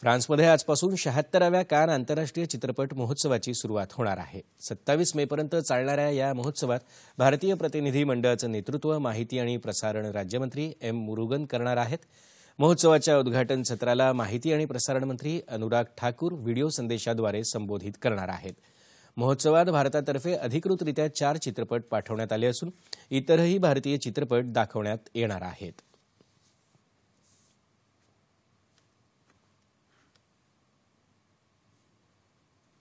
फ्रान्समध्ये आजपासून शहात्तराव्या कान आंतरराष्ट्रीय चित्रपट महोत्सवाची सुरुवात होणार आहे सत्तावीस मेपर्यंत चालणाऱ्या या महोत्सवात भारतीय प्रतिनिधी मंडळाचं नेतृत्व माहिती आणि प्रसारण राज्यमंत्री एम मुरुगन करणार आहेत महोत्सवाच्या उद्घाटन सत्राला माहिती आणि प्रसारण मंत्री अनुराग ठाकूर व्हिडिओ संदेशाद्वारे संबोधित करणार आहेत महोत्सवात भारतातर्फे अधिकृतरित्या चार चित्रपट पाठवण्यात आले असून इतरही भारतीय चित्रपट दाखवण्यात येणार आहेत